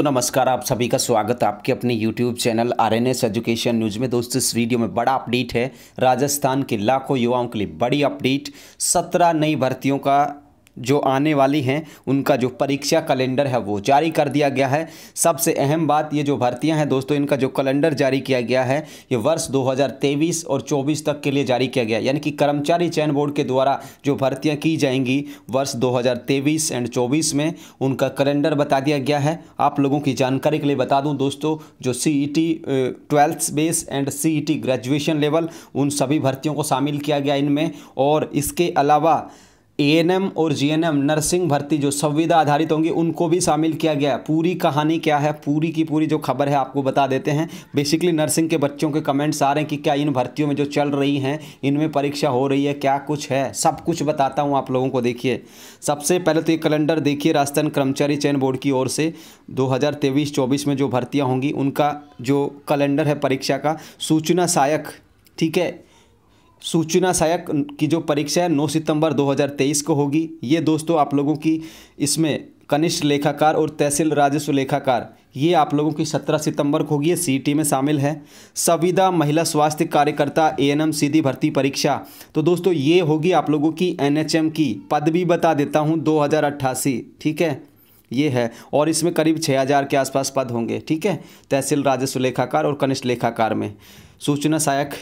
तो नमस्कार आप सभी का स्वागत है आपके अपने YouTube channel R N S education news में दोस्तों इस वीडियो में बड़ा अपडेट है राजस्थान के लाखों युवाओं के लिए बड़ी अपडेट सत्रह नई भर्तियों का जो आने वाली हैं उनका जो परीक्षा कैलेंडर है वो जारी कर दिया गया है सबसे अहम बात ये जो भर्तियां हैं दोस्तों इनका जो कैलेंडर जारी किया गया है ये वर्ष 2023 और 24 तक के लिए जारी किया गया यानी कि कर्मचारी चयन बोर्ड के द्वारा जो भर्तियां की जाएंगी वर्ष 2023 एंड 24 में उनका कैलेंडर बता दिया गया है आप लोगों की जानकारी के लिए बता दूँ दोस्तों जो C E T twelfth base and C E T graduation level उन सभी भर्तियों को शामिल किया गया इनमें और इसके अलावा एएनएम और जीएनएम नर्सिंग भर्ती जो संविदा आधारित होंगी उनको भी शामिल किया गया है पूरी कहानी क्या है पूरी की पूरी जो खबर है आपको बता देते हैं बेसिकली नर्सिंग के बच्चों के कमेंट्स आ रहे हैं कि क्या इन भर्तियों में जो चल रही हैं इनमें परीक्षा हो रही है क्या कुछ है सब कुछ बताता हूँ आप लोगों को देखिए सबसे पहले तो ये कैलेंडर देखिए राजस्थान कर्मचारी चयन बोर्ड की ओर से दो हज़ार में जो भर्तियाँ होंगी उनका जो कैलेंडर है परीक्षा का सूचना सहायक ठीक है सूचना सहायक की जो परीक्षा है 9 सितंबर 2023 को होगी ये दोस्तों आप लोगों की इसमें कनिष्ठ लेखाकार और तहसील राजस्व लेखाकार ये आप लोगों की 17 सितंबर को होगी ये टी e में शामिल है संविदा महिला स्वास्थ्य कार्यकर्ता एएनएम सीधी भर्ती परीक्षा तो दोस्तों ये होगी आप लोगों की एनएचएम की पद भी बता देता हूँ दो ठीक है ये है और इसमें करीब हज़ार के आसपास पद होंगे ठीक है तहसील राजस्व लेखाकार और कनिष्ठ लेखाकार में सूचना सहायक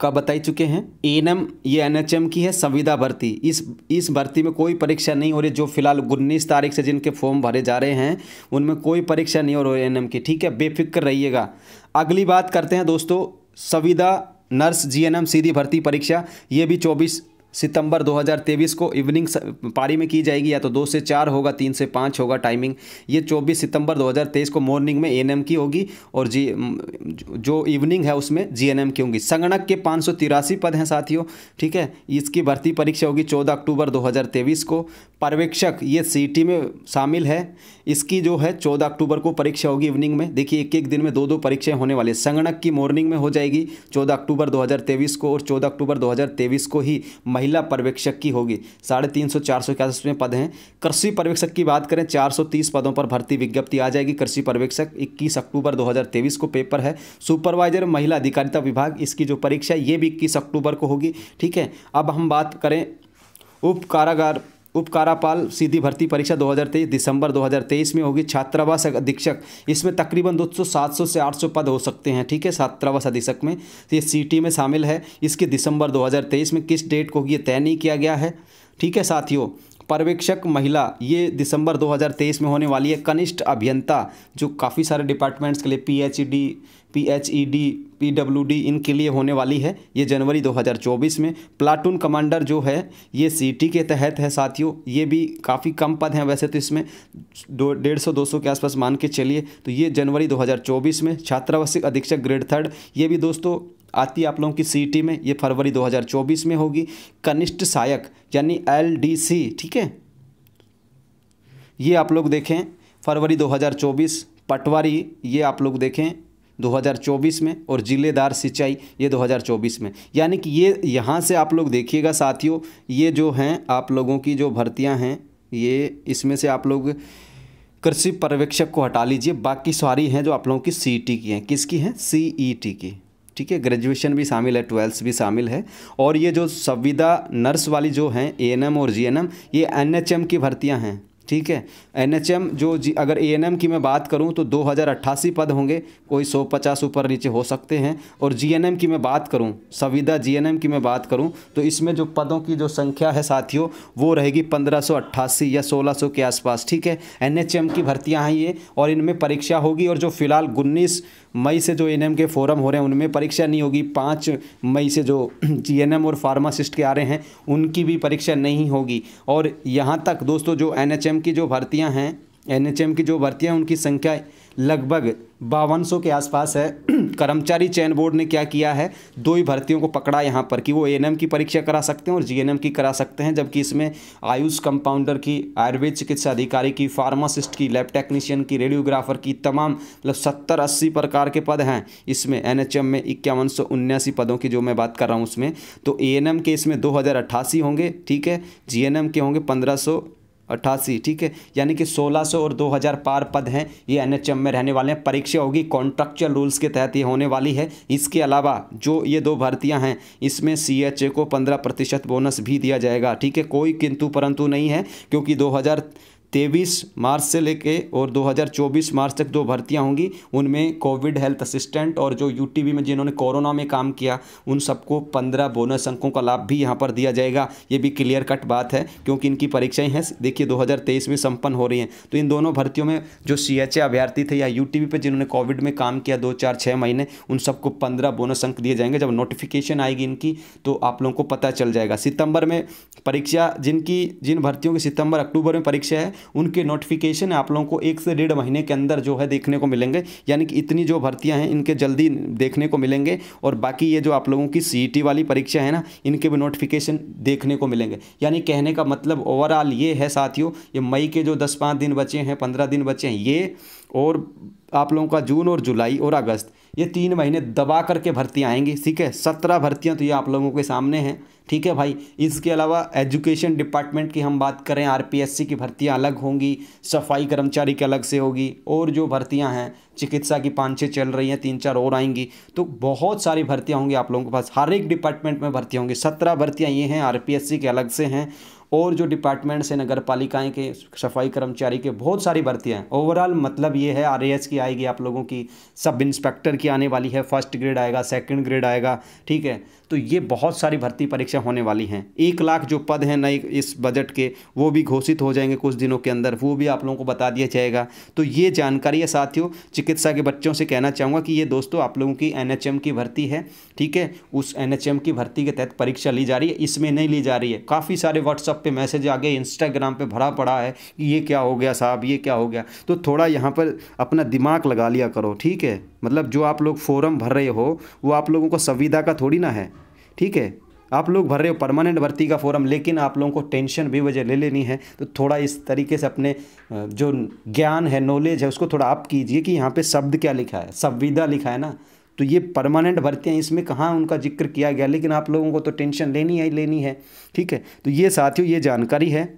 का बताई चुके हैं एम ये एनएचएम की है संविदा भर्ती इस इस भर्ती में कोई परीक्षा नहीं हो रही जो फिलहाल उन्नीस तारीख से जिनके फॉर्म भरे जा रहे हैं उनमें कोई परीक्षा नहीं हो रही एम की ठीक है बेफिक्र रहिएगा अगली बात करते हैं दोस्तों संविदा नर्स जीएनएम सीधी भर्ती परीक्षा ये भी चौबीस सितंबर 2023 को इवनिंग पारी में की जाएगी या तो दो से चार होगा तीन से पाँच होगा टाइमिंग ये 24 सितंबर 2023 को मॉर्निंग में एनएम की होगी और जी जो इवनिंग है उसमें जीएनएम की होंगी संगणक के पाँच पद हैं साथियों ठीक है इसकी भर्ती परीक्षा होगी चौदह अक्टूबर 2023 को पर्यवेक्षक ये सीटी में शामिल है इसकी जो है चौदह अक्टूबर को परीक्षा होगी इवनिंग में देखिए एक एक दिन में दो दो परीक्षाएं होने वाली संगणक की मॉर्निंग में हो जाएगी चौदह अक्टूबर दो को और चौदह अक्टूबर दो को ही महिला पर्यवेक्षक की होगी साढ़े तीन सौ चार सौ इक्यासी में पद हैं कृषि पर्यवेक्षक की बात करें चार सौ तीस पदों पर भर्ती विज्ञप्ति आ जाएगी कृषि पर्यवेक्षक इक्कीस अक्टूबर दो हज़ार तेईस को पेपर है सुपरवाइजर महिला अधिकारिता विभाग इसकी जो परीक्षा ये भी इक्कीस अक्टूबर को होगी ठीक है अब हम बात करें उप कारागार उपकारापाल सीधी भर्ती परीक्षा 2023 दिसंबर 2023 में होगी छात्रावास अधीक्षक इसमें तकरीबन 200 700 से 800 पद हो सकते हैं ठीक है छात्रावास अधीक्षक में ये सीटी में शामिल है इसकी दिसंबर 2023 में किस डेट को ये तय नहीं किया गया है ठीक है साथियों पर्यवेक्षक महिला ये दिसंबर 2023 में होने वाली है कनिष्ठ अभियंता जो काफ़ी सारे डिपार्टमेंट्स के लिए P H D P H E D P W D इनके लिए होने वाली है ये जनवरी 2024 में प्लाटून कमांडर जो है ये सी टी के तहत है साथियों ये भी काफ़ी कम पद हैं वैसे तो इसमें दो डेढ़ सौ दो सौ के आसपास मान के चलिए तो ये जनवरी 2024 में छात्रावासिक अधीक्षक ग्रेड थर्ड ये भी दोस्तों आती है आप लोगों की सीईटी में ये फरवरी 2024 में होगी कनिष्ठ सहायक यानी एलडीसी ठीक है ये आप लोग देखें फरवरी 2024 पटवारी ये आप लोग देखें 2024 में और ज़िलेदार सिंचाई ये 2024 में यानी कि ये यहाँ से आप लोग देखिएगा साथियों ये जो हैं आप लोगों की जो भर्तियाँ हैं ये इसमें से आप लोग कृषि पर्यवेक्षक को हटा लीजिए बाकी सारी हैं जो आप लोगों की सी की हैं किसकी हैं सी e की ठीक है ग्रेजुएशन भी शामिल है ट्वेल्थ भी शामिल है और ये जो संविदा नर्स वाली जो हैं ए और जी ये एन की भर्तियाँ हैं ठीक है एनएचएम जो जी अगर एएनएम की मैं बात करूं तो दो पद होंगे कोई 150 ऊपर नीचे हो सकते हैं और जीएनएम की मैं बात करूं संविदा जीएनएम की मैं बात करूं तो इसमें जो पदों की जो संख्या है साथियों वो रहेगी 1588 या 1600 के आसपास ठीक है एनएचएम की भर्तियां हैं ये और इनमें परीक्षा होगी और जो फिलहाल उन्नीस मई से जो एन के फॉरम हो रहे हैं उनमें परीक्षा नहीं होगी पाँच मई से जो जी और फार्मासिस्ट के आ रहे हैं उनकी भी परीक्षा नहीं होगी और यहाँ तक दोस्तों जो एन एनएचएम की जो भर्तियां हैं एनएचएम की जो भर्तियाँ उनकी संख्या लगभग बावन के आसपास है कर्मचारी चयन बोर्ड ने क्या किया है दो ही भर्तियों को पकड़ा यहाँ पर कि वो एएनएम की परीक्षा करा सकते हैं और जीएनएम की करा सकते हैं जबकि इसमें आयुष कंपाउंडर की आयुर्वेद चिकित्सा अधिकारी की फार्मासिस्ट की लैब टेक्नीशियन की रेडियोग्राफर की तमाम मतलब सत्तर अस्सी प्रकार के पद हैं इसमें एन में इक्यावन पदों की जो मैं बात कर रहा हूँ उसमें तो ए के इसमें दो होंगे ठीक है जी के होंगे पंद्रह अट्ठासी ठीक है यानी कि 1600 और 2000 पार पद हैं ये एनएचएम में रहने वाले हैं परीक्षा होगी कॉन्ट्रेक्चुअल रूल्स के तहत ये होने वाली है इसके अलावा जो ये दो भर्तियां हैं इसमें सीएचए को 15 प्रतिशत बोनस भी दिया जाएगा ठीक है कोई किंतु परंतु नहीं है क्योंकि तेईस मार्च से लेके और 2024 मार्च तक जो भर्तियां होंगी उनमें कोविड हेल्थ असिस्टेंट और जो यूटीबी में जिन्होंने कोरोना में काम किया उन सबको पंद्रह बोनस अंकों का लाभ भी यहाँ पर दिया जाएगा ये भी क्लियर कट बात है क्योंकि इनकी परीक्षाएं हैं देखिए 2023 में संपन्न हो रही हैं तो इन दोनों भर्तियों में जो सी एच अभ्यर्थी थे या यू टी पर जिन्होंने कोविड में काम किया दो चार छः महीने उन सबको पंद्रह बोनस अंक दिए जाएंगे जब नोटिफिकेशन आएगी इनकी तो आप लोगों को पता चल जाएगा सितंबर में परीक्षा जिनकी जिन भर्तियों की सितंबर अक्टूबर में परीक्षा है उनके नोटिफिकेशन आप लोगों को एक से डेढ़ महीने के अंदर जो है देखने को मिलेंगे यानी कि इतनी जो भर्तियाँ हैं इनके जल्दी देखने को मिलेंगे और बाकी ये जो आप लोगों की सी e वाली परीक्षा है ना इनके भी नोटिफिकेशन देखने को मिलेंगे यानी कहने का मतलब ओवरऑल ये है साथियों ये मई के जो दस पाँच दिन बचे हैं पंद्रह दिन बचे हैं ये और आप लोगों का जून और जुलाई और अगस्त ये तीन महीने दबा करके भर्ती आएंगी ठीक है सत्रह भर्तियाँ तो ये आप लोगों के सामने हैं ठीक है भाई इसके अलावा एजुकेशन डिपार्टमेंट की हम बात करें आरपीएससी की भर्तियाँ अलग होंगी सफाई कर्मचारी की अलग से होगी और जो भर्तियाँ हैं चिकित्सा की पाँच छः चल रही हैं तीन चार और आएंगी तो बहुत सारी भर्तियाँ होंगी आप लोगों के पास हर एक डिपार्टमेंट में भर्ती होंगी सत्रह भर्तियाँ ये हैं आर के अलग से हैं और जो डिपार्टमेंट्स हैं नगर पालिकाएँ के सफाई कर्मचारी के बहुत सारी भर्तियाँ हैं ओवरऑल मतलब ये है आर की आएगी आप लोगों की सब इंस्पेक्टर की आने वाली है फर्स्ट ग्रेड आएगा सेकेंड ग्रेड आएगा ठीक है तो ये बहुत सारी भर्ती परीक्षा होने वाली हैं एक लाख जो पद हैं नए इस बजट के वो भी घोषित हो जाएंगे कुछ दिनों के अंदर वो भी आप लोगों को बता दिया जाएगा तो ये जानकारी है साथियों चिकित्सा के बच्चों से कहना चाहूँगा कि ये दोस्तों आप लोगों की एन की भर्ती है ठीक है उस एन की भर्ती के तहत परीक्षा ली जा रही है इसमें नहीं ली जा रही है काफ़ी सारे व्हाट्सअप व्हाट्सअप पे मैसेज आगे इंस्टाग्राम पे भरा पड़ा है कि ये क्या हो गया साहब ये क्या हो गया तो थोड़ा यहाँ पर अपना दिमाग लगा लिया करो ठीक है मतलब जो आप लोग फॉरम भर रहे हो वो आप लोगों को संविधा का थोड़ी ना है ठीक है आप लोग भर रहे हो परमानेंट भर्ती का फॉर्म लेकिन आप लोगों को टेंशन भी वजह ले लेनी है तो थोड़ा इस तरीके से अपने जो ज्ञान है नॉलेज है उसको थोड़ा आप कीजिए कि यहाँ पे शब्द क्या लिखा है संविदा लिखा है ना तो ये परमानेंट भर्तियाँ इसमें कहाँ उनका जिक्र किया गया लेकिन आप लोगों को तो टेंशन लेनी है लेनी है ठीक है तो ये साथियों ये जानकारी है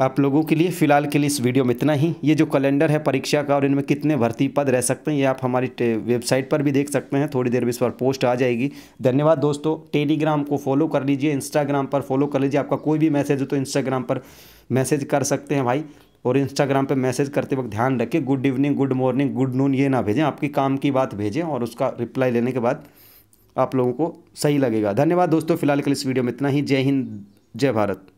आप लोगों के लिए फ़िलहाल के लिए इस वीडियो में इतना ही ये जो कैलेंडर है परीक्षा का और इनमें कितने भर्ती पद रह सकते हैं ये आप हमारी वेबसाइट पर भी देख सकते हैं थोड़ी देर में इस पर पोस्ट आ जाएगी धन्यवाद दोस्तों टेलीग्राम को फॉलो कर लीजिए इंस्टाग्राम पर फॉलो कर लीजिए आपका कोई भी मैसेज हो तो इंस्टाग्राम पर मैसेज कर सकते हैं भाई और इंस्टाग्राम पे मैसेज करते वक्त ध्यान रखें good evening good morning good noon ये ना भेजें आपकी काम की बात भेजें और उसका रिप्लाई लेने के बाद आप लोगों को सही लगेगा धन्यवाद दोस्तों फिलहाल के इस वीडियो में इतना ही जय हिंद जय भारत